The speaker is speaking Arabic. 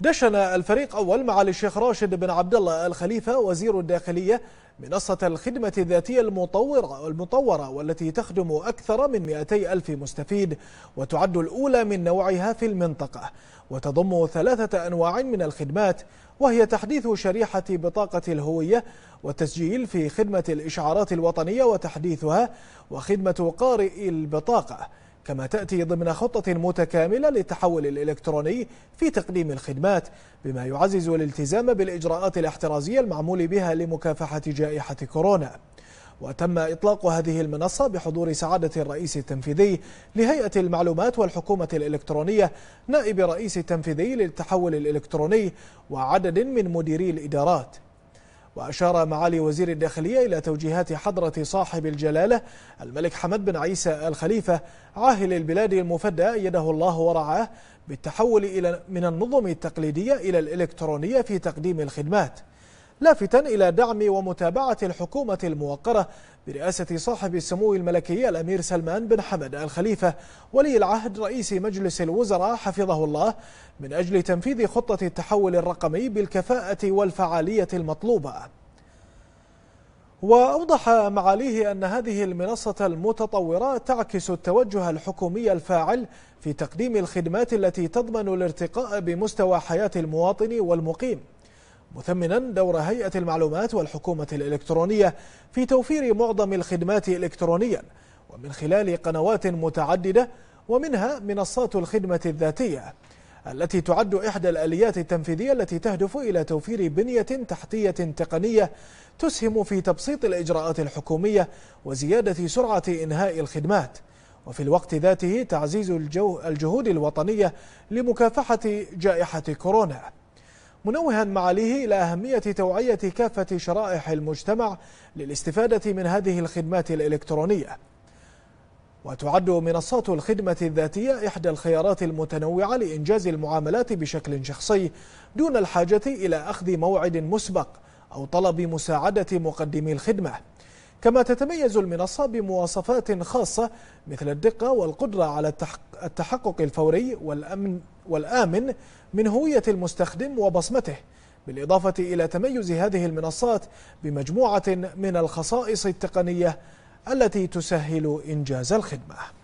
دشن الفريق أول معالي الشيخ راشد بن عبد الله الخليفة وزير الداخلية منصة الخدمة الذاتية المطورة المطورة والتي تخدم أكثر من 200 ألف مستفيد وتعد الأولى من نوعها في المنطقة وتضم ثلاثة أنواع من الخدمات وهي تحديث شريحة بطاقة الهوية والتسجيل في خدمة الإشعارات الوطنية وتحديثها وخدمة قارئ البطاقة كما تأتي ضمن خطة متكاملة للتحول الإلكتروني في تقديم الخدمات بما يعزز الالتزام بالإجراءات الاحترازية المعمول بها لمكافحة جائحة كورونا وتم إطلاق هذه المنصة بحضور سعادة الرئيس التنفيذي لهيئة المعلومات والحكومة الإلكترونية نائب رئيس التنفيذي للتحول الإلكتروني وعدد من مديري الإدارات وأشار معالي وزير الداخلية إلى توجيهات حضرة صاحب الجلالة الملك حمد بن عيسى الخليفة عاهل البلاد المفدى يده الله ورعاه بالتحول إلى من النظم التقليدية إلى الإلكترونية في تقديم الخدمات لافتا إلى دعم ومتابعة الحكومة الموقرة برئاسة صاحب السمو الملكي الأمير سلمان بن حمد الخليفة ولي العهد رئيس مجلس الوزراء حفظه الله من أجل تنفيذ خطة التحول الرقمي بالكفاءة والفعالية المطلوبة وأوضح معاليه أن هذه المنصة المتطورة تعكس التوجه الحكومي الفاعل في تقديم الخدمات التي تضمن الارتقاء بمستوى حياة المواطن والمقيم مثمنا دور هيئة المعلومات والحكومة الإلكترونية في توفير معظم الخدمات إلكترونيا ومن خلال قنوات متعددة ومنها منصات الخدمة الذاتية التي تعد إحدى الآليات التنفيذية التي تهدف إلى توفير بنية تحتية تقنية تسهم في تبسيط الإجراءات الحكومية وزيادة سرعة إنهاء الخدمات وفي الوقت ذاته تعزيز الجهود الوطنية لمكافحة جائحة كورونا منوها معاليه إلى أهمية توعية كافة شرائح المجتمع للاستفادة من هذه الخدمات الإلكترونية وتعد منصات الخدمة الذاتية إحدى الخيارات المتنوعة لإنجاز المعاملات بشكل شخصي دون الحاجة إلى أخذ موعد مسبق أو طلب مساعدة مقدمي الخدمة كما تتميز المنصة بمواصفات خاصة مثل الدقة والقدرة على التحقق الفوري والأمن, والآمن من هوية المستخدم وبصمته بالإضافة إلى تميز هذه المنصات بمجموعة من الخصائص التقنية التي تسهل إنجاز الخدمة